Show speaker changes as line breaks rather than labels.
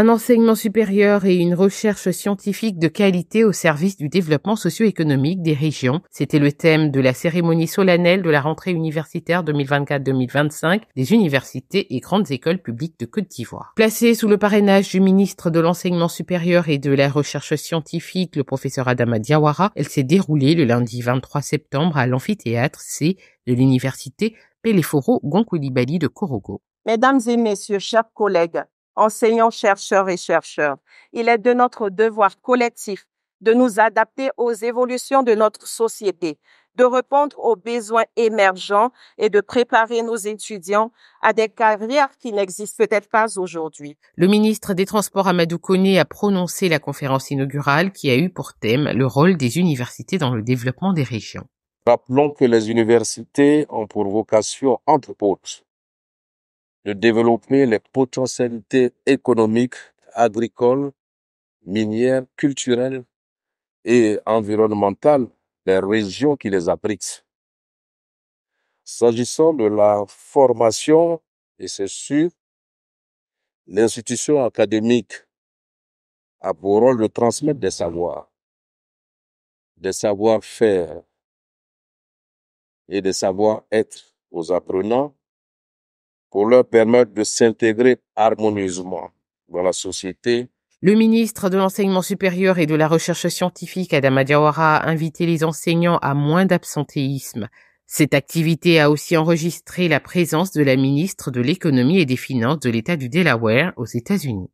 un enseignement supérieur et une recherche scientifique de qualité au service du développement socio-économique des régions. C'était le thème de la cérémonie solennelle de la rentrée universitaire 2024-2025 des universités et grandes écoles publiques de Côte d'Ivoire. Placée sous le parrainage du ministre de l'enseignement supérieur et de la recherche scientifique, le professeur Adama Diawara, elle s'est déroulée le lundi 23 septembre à l'amphithéâtre C de l'université Peleforo gonkoulibaly de Korogo.
Mesdames et messieurs, chers collègues, enseignants, chercheurs et chercheurs. Il est de notre devoir collectif de nous adapter aux évolutions de notre société, de répondre aux besoins émergents et de préparer nos étudiants à des carrières qui n'existent peut-être pas aujourd'hui.
Le ministre des Transports Amadou Kone, a prononcé la conférence inaugurale qui a eu pour thème le rôle des universités dans le développement des régions.
Rappelons que les universités ont pour vocation, entre autres, de développer les potentialités économiques, agricoles, minières, culturelles et environnementales des régions qui les abritent. S'agissant de la formation, et c'est sûr, l'institution académique a pour rôle de transmettre des savoirs, des savoir-faire et des savoir-être aux apprenants pour leur permettre de s'intégrer harmonieusement dans la société.
Le ministre de l'Enseignement supérieur et de la Recherche scientifique, Adama Diawara, a invité les enseignants à moins d'absentéisme. Cette activité a aussi enregistré la présence de la ministre de l'Économie et des Finances de l'État du Delaware aux États-Unis.